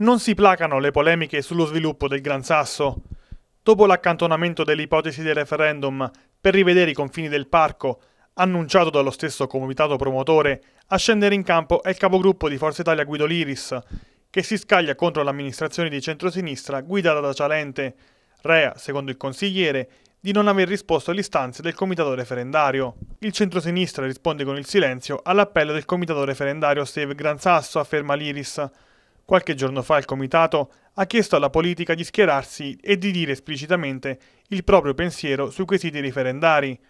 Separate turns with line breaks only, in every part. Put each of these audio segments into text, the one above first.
Non si placano le polemiche sullo sviluppo del Gran Sasso. Dopo l'accantonamento dell'ipotesi del referendum per rivedere i confini del parco, annunciato dallo stesso comitato promotore, a scendere in campo è il capogruppo di Forza Italia Guido Liris, che si scaglia contro l'amministrazione di centrosinistra guidata da Cialente, rea, secondo il consigliere, di non aver risposto alle istanze del comitato referendario. Il centrosinistra risponde con il silenzio all'appello del comitato referendario Steve Gran Sasso, afferma Liris, Qualche giorno fa il Comitato ha chiesto alla politica di schierarsi e di dire esplicitamente il proprio pensiero sui quesiti referendari,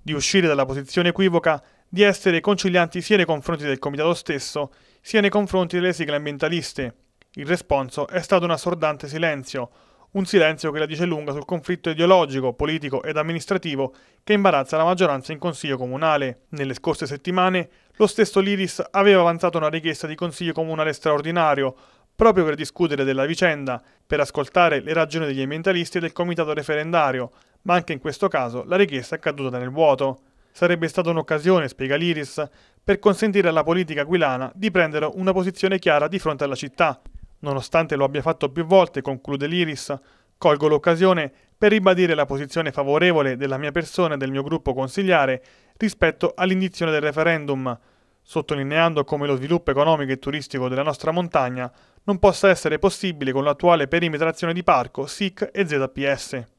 di uscire dalla posizione equivoca di essere concilianti sia nei confronti del Comitato stesso sia nei confronti delle sigle ambientaliste. Il responso è stato un assordante silenzio, un silenzio che la dice lunga sul conflitto ideologico, politico ed amministrativo che imbarazza la maggioranza in Consiglio Comunale. Nelle scorse settimane lo stesso Liris aveva avanzato una richiesta di Consiglio Comunale straordinario proprio per discutere della vicenda, per ascoltare le ragioni degli ambientalisti e del comitato referendario, ma anche in questo caso la richiesta è caduta nel vuoto. Sarebbe stata un'occasione, spiega l'Iris, per consentire alla politica aquilana di prendere una posizione chiara di fronte alla città, Nonostante lo abbia fatto più volte, conclude l'Iris, colgo l'occasione per ribadire la posizione favorevole della mia persona e del mio gruppo consigliare rispetto all'indizione del referendum, sottolineando come lo sviluppo economico e turistico della nostra montagna non possa essere possibile con l'attuale perimetrazione di parco, SIC e ZPS.